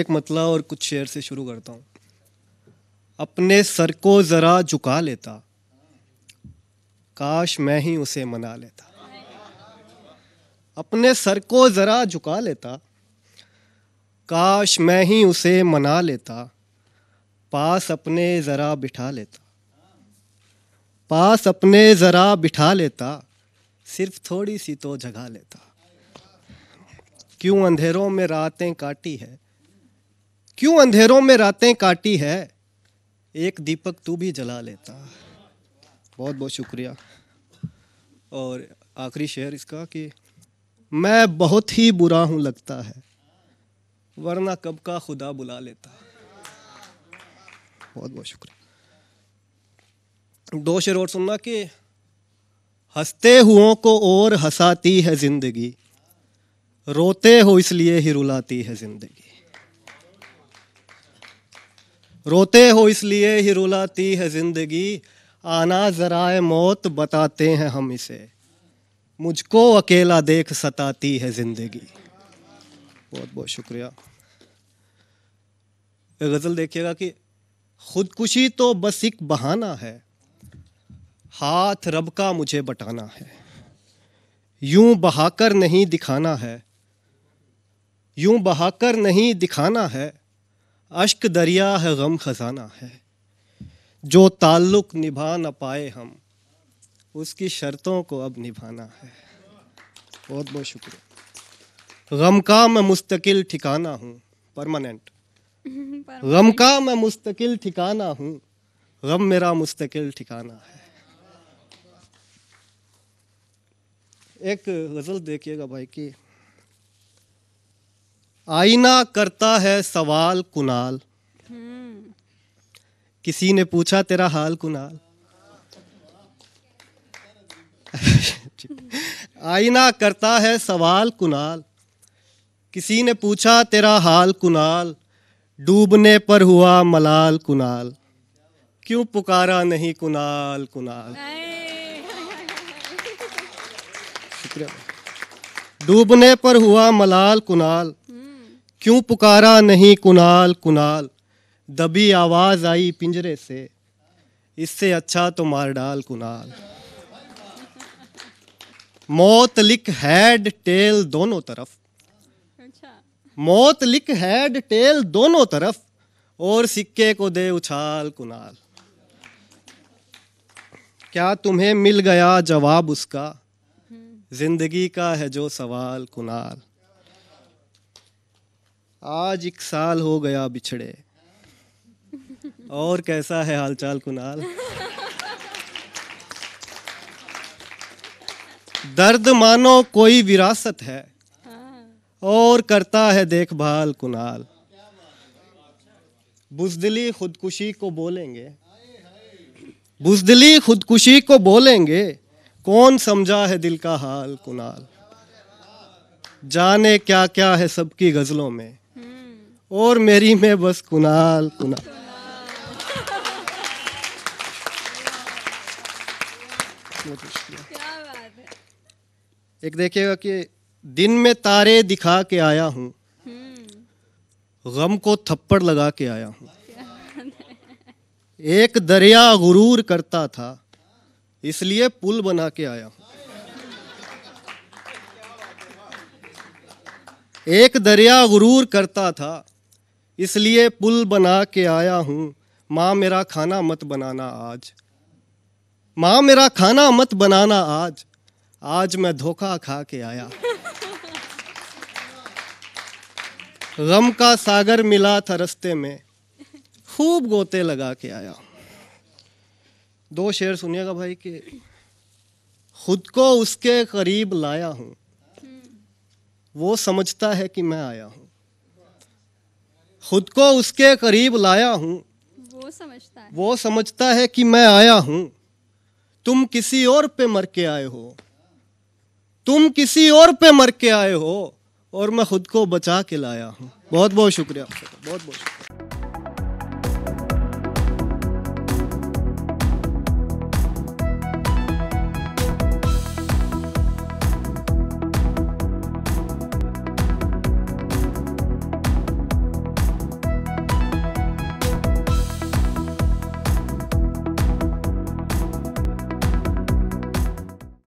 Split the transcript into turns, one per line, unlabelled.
एक मतला और कुछ शेर से शुरू करता हूँ अपने सर को ज़रा झुका लेता काश मैं ही उसे मना लेता अपने सर को ज़रा झुका लेता काश मैं ही उसे मना लेता पास अपने ज़रा बिठा लेता पास अपने ज़रा बिठा लेता सिर्फ थोड़ी सी तो जगा लेता क्यों अंधेरों में रातें काटी है क्यों अंधेरों में रातें काटी है एक दीपक तू भी जला लेता बहुत बहुत शुक्रिया और आखिरी शेर इसका कि मैं बहुत ही बुरा हूं लगता है वरना कब का खुदा बुला लेता बहुत बहुत शुक्रिया दो शेर और सुनना कि हंसते हुओं को और हंसाती है जिंदगी रोते हो इसलिए ही रुलाती है जिंदगी रोते हो इसलिए ही रुलाती है जिंदगी आना जराए मौत बताते हैं हम इसे मुझको अकेला देख सताती है जिंदगी बहुत बहुत शुक्रिया गज़ल देखिएगा कि खुदकुशी तो बस एक बहाना है हाथ रब का मुझे बटाना है यूं बहाकर नहीं दिखाना है यूं बहाकर नहीं दिखाना है अश्क दरिया है गम खजाना है जो ताल्लुक निभा ना पाए हम उसकी शर्तों को अब निभाना है बहुत बहुत शुक्रिया गम का मैं मुस्तकिल ठिकाना हूँ परमानेंट गम का मैं मुस्तकिल ठिकाना हूँ गम मेरा मुस्तकिल ठिकाना है एक गज़ल देखिएगा भाई की आईना करता है सवाल कुनाल किसी ने पूछा तेरा हाल कुनाल आईना करता है सवाल कुनाल किसी ने पूछा तेरा हाल कुनाल डूबने पर हुआ मलाल कुनाल क्यों पुकारा नहीं कुनाल कुनाल शुक्रिया डूबने पर हुआ मलाल कुनाल क्यों पुकारा नहीं कुनाल कुनाल दबी आवाज आई पिंजरे से इससे अच्छा तो मार डाल कुनाल मौत लिख हैड टेल दोनों तरफ अच्छा। मौत लिख हैड टेल दोनों तरफ और सिक्के को दे उछाल कुनाल क्या तुम्हें मिल गया जवाब उसका हम्म। जिंदगी का है जो सवाल कुनाल आज एक साल हो गया बिछड़े और कैसा है हालचाल कुनाल दर्द मानो कोई विरासत है और करता है देखभाल कुनाल बुजदली खुदकुशी को बोलेंगे बुजदली खुदकुशी को बोलेंगे कौन समझा है दिल का हाल कुनाल जाने क्या क्या है सबकी गजलों में और मेरी में बस कुनाल कुनाल एक देखिएगा कि दिन में तारे दिखा के आया हूँ हम्म। गम को थप्पड़ लगा के आया हूँ एक दरिया गुरूर करता था इसलिए पुल बना के आया हूँ एक दरिया गुरूर करता था इसलिए पुल बना के आया हूँ माँ मेरा खाना मत बनाना आज माँ मेरा खाना मत बनाना आज आज मैं धोखा खा के आया गम का सागर मिला था रस्ते में खूब गोते लगा के आया दो शेर सुनिएगा भाई के खुद को उसके करीब लाया हूँ वो समझता है कि मैं आया हूँ खुद को उसके करीब लाया हूँ वो समझता है वो समझता है कि मैं आया हूँ तुम किसी और पे मर के आए हो तुम किसी और पे मर के आए हो और मैं खुद को बचा के लाया हूँ बहुत बहुत शुक्रिया बहुत बहुत शुक्रिया